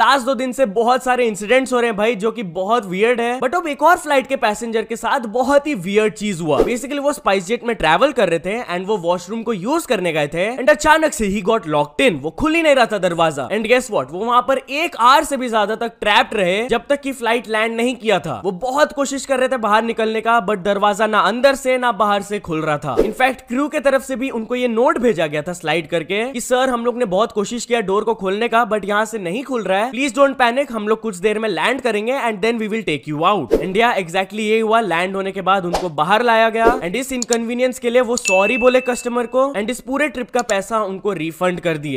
last दो दिन से बहुत सारे इंसिडेंट्स हो रहे हैं भाई जो कि बहुत वियर्ड है बट अब एक और फ्लाइट के पैसेंजर के साथ बहुत ही वियर्ड चीज हुआ बेसिकली वो स्पाइस जेट में ट्रेवल कर रहे थे एंड वो वॉशरूम को यूज करने गए थे एंड अचानक से ही गॉट लॉक्ड इन वो खुल ही नहीं रहा था दरवाजा एंड गेस वॉट वो वहां पर एक आर से भी ज्यादा तक ट्रैप्ड रहे जब तक की फ्लाइट लैंड नहीं किया था वो बहुत कोशिश कर रहे थे बाहर निकलने का बट दरवाजा ना अंदर से ना बाहर से खुल रहा था इनफैक्ट क्रू के तरफ से भी उनको ये नोट भेजा गया था स्लाइड करके की सर हम लोग ने बहुत कोशिश किया डोर को खोलने का बट यहाँ से नहीं खुल रहा है है प्लीज डोंट पैनिक हम लोग कुछ देर में लैंड करेंगे and then we will take you out India exactly ये हुआ लैंड होने के बाद उनको बाहर लाया गया एंड इस इनकन्वीनियंस के लिए वो सॉरी बोले कस्टमर को एंड इस पूरे ट्रिप का पैसा उनको रिफंड कर दिए